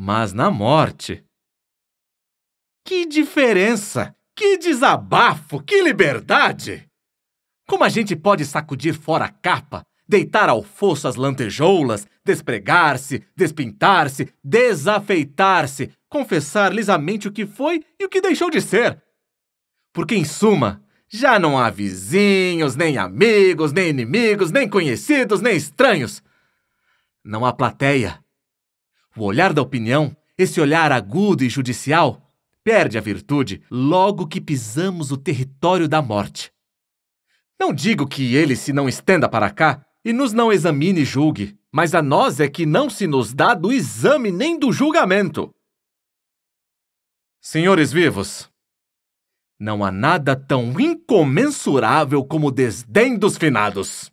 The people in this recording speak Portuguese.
mas na morte. Que diferença! Que desabafo! Que liberdade! Como a gente pode sacudir fora a capa, deitar ao fosso as lantejoulas, despregar-se, despintar-se, desafeitar-se, confessar lisamente o que foi e o que deixou de ser? Porque, em suma, já não há vizinhos, nem amigos, nem inimigos, nem conhecidos, nem estranhos. Não há plateia, o olhar da opinião, esse olhar agudo e judicial, perde a virtude logo que pisamos o território da morte. Não digo que ele se não estenda para cá e nos não examine e julgue, mas a nós é que não se nos dá do exame nem do julgamento. Senhores vivos, não há nada tão incomensurável como o desdém dos finados.